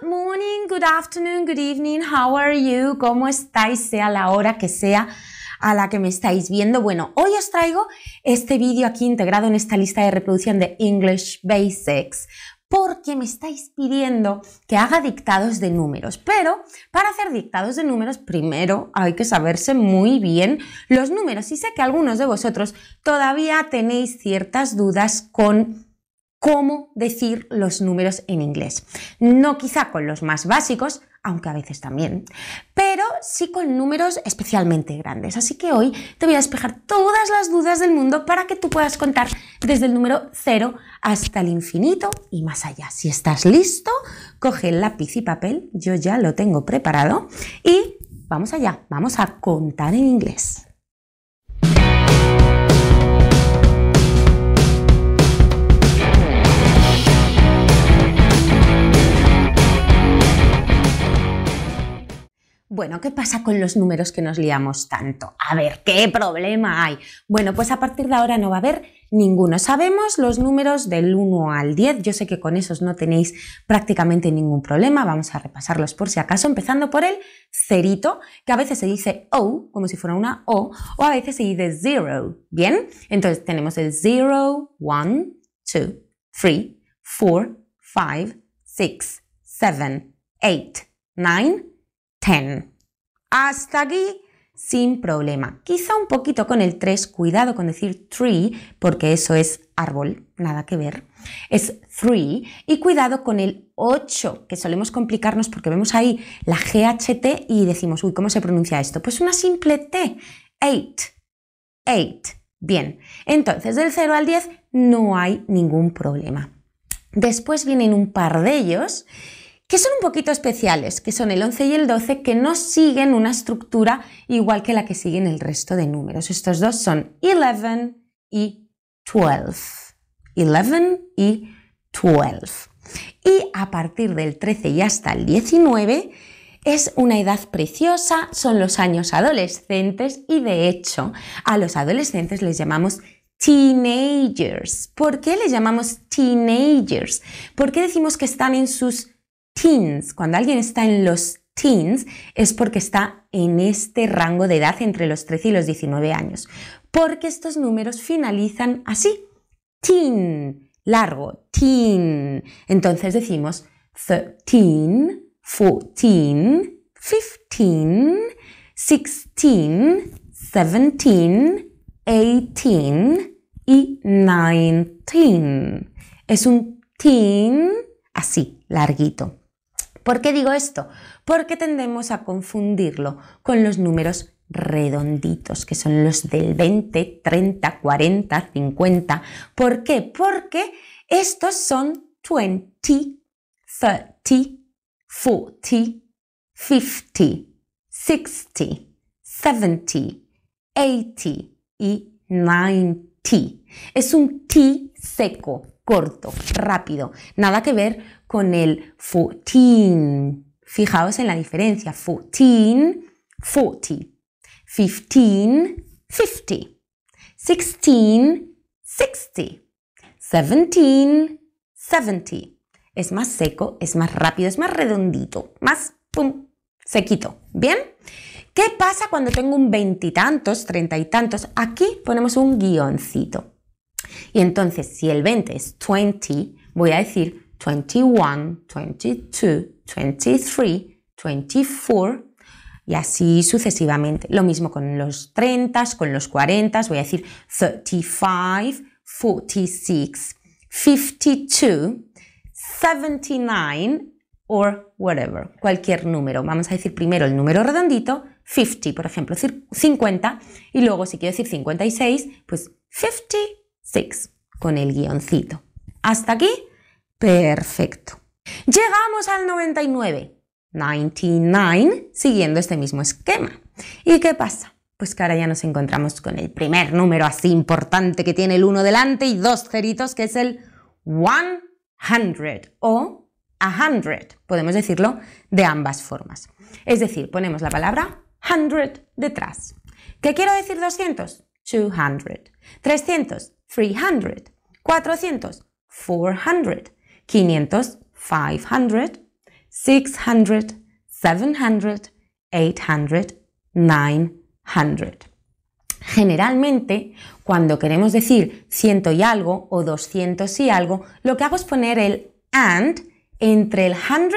Good morning, good afternoon, good evening, how are you? ¿Cómo estáis? Sea la hora que sea a la que me estáis viendo. Bueno, hoy os traigo este vídeo aquí integrado en esta lista de reproducción de English Basics porque me estáis pidiendo que haga dictados de números. Pero para hacer dictados de números, primero hay que saberse muy bien los números. Y sé que algunos de vosotros todavía tenéis ciertas dudas con cómo decir los números en inglés. No quizá con los más básicos, aunque a veces también, pero sí con números especialmente grandes. Así que hoy te voy a despejar todas las dudas del mundo para que tú puedas contar desde el número 0 hasta el infinito y más allá. Si estás listo, coge el lápiz y papel, yo ya lo tengo preparado, y vamos allá, vamos a contar en inglés. Bueno, ¿qué pasa con los números que nos liamos tanto? A ver, ¿qué problema hay? Bueno, pues a partir de ahora no va a haber ninguno. Sabemos los números del 1 al 10. Yo sé que con esos no tenéis prácticamente ningún problema. Vamos a repasarlos por si acaso, empezando por el cerito, que a veces se dice O, como si fuera una O, o a veces se dice 0, ¿Bien? Entonces tenemos el 0, 1, 2, 3, 4, 5, 6, 7, 8, 9, hasta aquí sin problema. Quizá un poquito con el 3, cuidado con decir tree, porque eso es árbol, nada que ver. Es three. Y cuidado con el 8, que solemos complicarnos porque vemos ahí la GHT y decimos, uy, ¿cómo se pronuncia esto? Pues una simple T. Eight. Eight. Bien. Entonces, del 0 al 10 no hay ningún problema. Después vienen un par de ellos que son un poquito especiales, que son el 11 y el 12, que no siguen una estructura igual que la que siguen el resto de números. Estos dos son 11 y 12. 11 y 12. Y a partir del 13 y hasta el 19 es una edad preciosa, son los años adolescentes y de hecho a los adolescentes les llamamos teenagers. ¿Por qué les llamamos teenagers? ¿Por qué decimos que están en sus teens, cuando alguien está en los teens, es porque está en este rango de edad entre los 13 y los 19 años, porque estos números finalizan así, teen, largo, teen. Entonces decimos 13, 14, 15, 16, 17, 18 y 19. Es un teen así, larguito. ¿Por qué digo esto? Porque tendemos a confundirlo con los números redonditos, que son los del 20, 30, 40, 50. ¿Por qué? Porque estos son 20, 30, 40, 50, 60, 70, 80 y 90. Es un T seco, corto, rápido. Nada que ver con el 14. Fijaos en la diferencia. 14, 40. 15, 50. 16, 60. 17, 70. Es más seco, es más rápido, es más redondito, más pum, sequito. ¿Bien? ¿Qué pasa cuando tengo un veintitantos, treinta y tantos? Aquí ponemos un guioncito. Y entonces, si el 20 es 20, voy a decir 21, 22, 23, 24 y así sucesivamente. Lo mismo con los 30, con los 40, voy a decir 35, 46, 52, 79 or whatever, cualquier número. Vamos a decir primero el número redondito, 50, por ejemplo, 50, y luego si quiero decir 56, pues 50 6, con el guioncito. ¿Hasta aquí? Perfecto. Llegamos al 99, 99, siguiendo este mismo esquema. ¿Y qué pasa? Pues que ahora ya nos encontramos con el primer número así importante que tiene el 1 delante y dos ceritos, que es el 100 o 100. Podemos decirlo de ambas formas. Es decir, ponemos la palabra 100 detrás. ¿Qué quiero decir 200? 200. 300, 300, 400, 400, 500, 500, 600, 700, 800, 900. Generalmente, cuando queremos decir ciento y algo o 200 y algo, lo que hago es poner el and entre el 100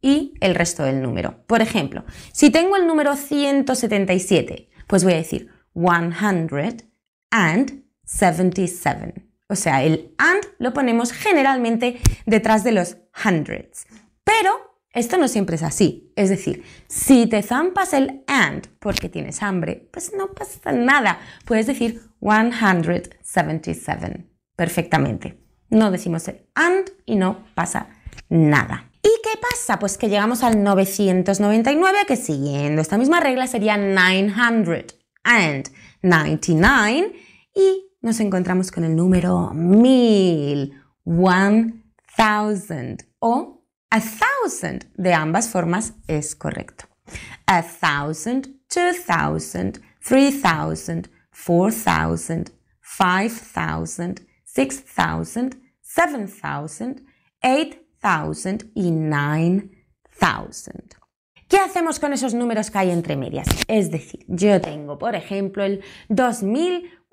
y el resto del número. Por ejemplo, si tengo el número 177, pues voy a decir 100 and 77. O sea, el and lo ponemos generalmente detrás de los hundreds. Pero esto no siempre es así. Es decir, si te zampas el and porque tienes hambre, pues no pasa nada. Puedes decir 177 perfectamente. No decimos el and y no pasa nada. ¿Y qué pasa? Pues que llegamos al 999, que siguiendo esta misma regla sería 900 and 99 y nos encontramos con el número 1000. 1000. O 1000 de ambas formas es correcto. 1000, 2000, 3000, 4000, 5000, 6000, 7000, 8000 y 9000. ¿Qué hacemos con esos números que hay entre medias? Es decir, yo tengo por ejemplo el 2000.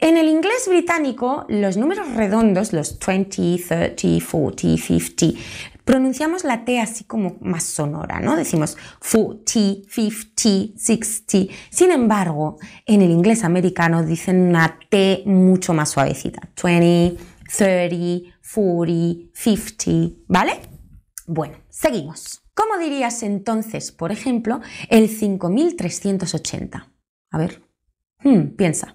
En el inglés británico, los números redondos, los 20, 30, 40, 50, pronunciamos la T así como más sonora, ¿no? Decimos 40, 50, 60. Sin embargo, en el inglés americano dicen una T mucho más suavecita. 20, 30, 40, 50, ¿vale? Bueno, seguimos. ¿Cómo dirías entonces, por ejemplo, el 5380? A ver, hmm, piensa.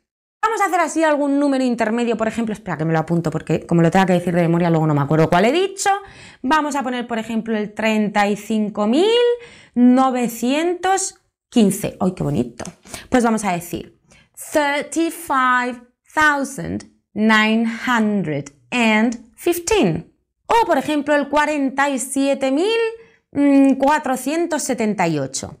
Vamos a hacer así algún número intermedio, por ejemplo, espera que me lo apunto porque como lo tenga que decir de memoria luego no me acuerdo cuál he dicho. Vamos a poner, por ejemplo, el 35.915. ¡Ay, qué bonito! Pues vamos a decir 35.915. O, por ejemplo, el 47.478.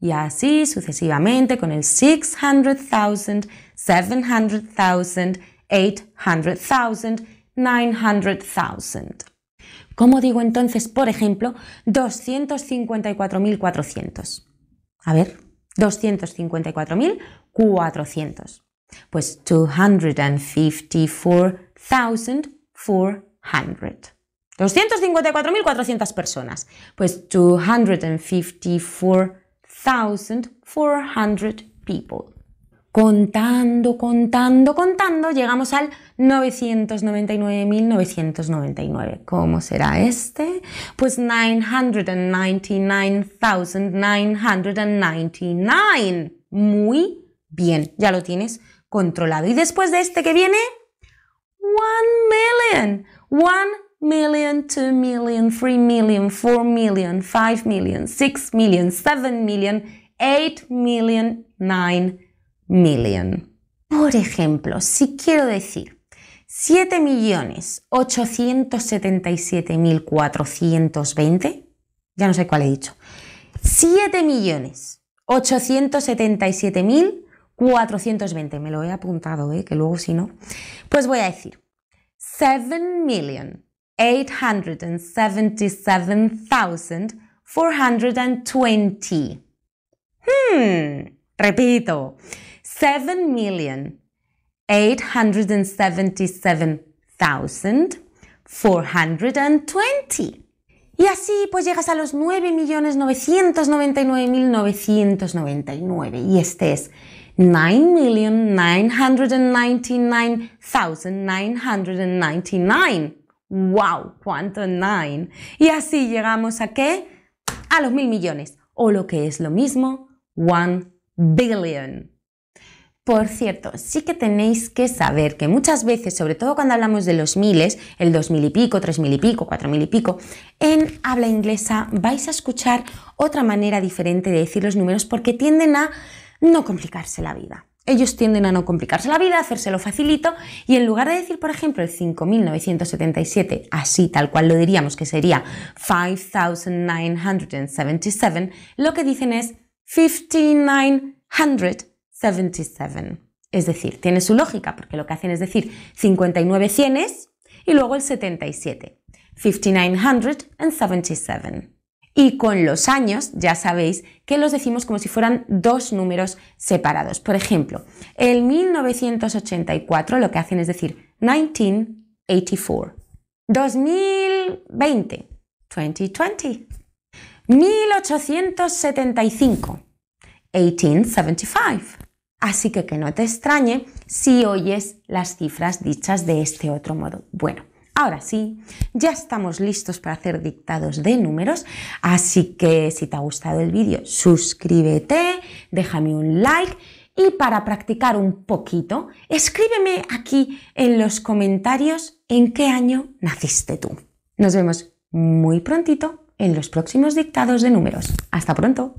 Y así sucesivamente con el 600,000, 700,000, 800,000, 900,000. ¿Cómo digo entonces, por ejemplo, 254.400? A ver, 254.400. Pues 254,400. 254.400 personas. Pues 254,400. 1,400 people. Contando, contando, contando, llegamos al 999.999. ¿Cómo será este? Pues 999.999. Muy bien, ya lo tienes controlado. Y después de este que viene, 1 million. 1 million, 2 million, 3 million, 4 million, 5 million, 6 million, 7 million, 8 million, 9 million. Por ejemplo, si quiero decir 7 millones 877.420 ya no sé cuál he dicho, 7 millones 877.420 me lo he apuntado, ¿eh? que luego si no, pues voy a decir 7 million Eight hundred and seventy-seven thousand four hundred and twenty. Hmm, repito, seven million eight hundred and seventy-seven thousand four hundred and twenty. Y así pues llegas a los nueve millones novecientos noventa y nueve mil novecientos noventa y nueve. Y este es nine million nine hundred and ninety-nine thousand nine hundred and ninety-nine. ¡Wow! ¿Cuánto nine? Y así llegamos a qué? A los mil millones. O lo que es lo mismo, one billion. Por cierto, sí que tenéis que saber que muchas veces, sobre todo cuando hablamos de los miles, el dos mil y pico, tres mil y pico, cuatro mil y pico, en habla inglesa vais a escuchar otra manera diferente de decir los números porque tienden a no complicarse la vida ellos tienden a no complicarse la vida, a hacérselo facilito y en lugar de decir, por ejemplo, el 5.977, así tal cual lo diríamos que sería 5.977, lo que dicen es 5.977. Es decir, tiene su lógica porque lo que hacen es decir 59 cienes y luego el 77. 5.977 y con los años ya sabéis que los decimos como si fueran dos números separados. Por ejemplo, el 1984 lo que hacen es decir 1984, 2020, 2020, 1875, 1875. Así que que no te extrañe si oyes las cifras dichas de este otro modo. Bueno. Ahora sí, ya estamos listos para hacer dictados de números, así que si te ha gustado el vídeo, suscríbete, déjame un like y para practicar un poquito, escríbeme aquí en los comentarios en qué año naciste tú. Nos vemos muy prontito en los próximos dictados de números. Hasta pronto.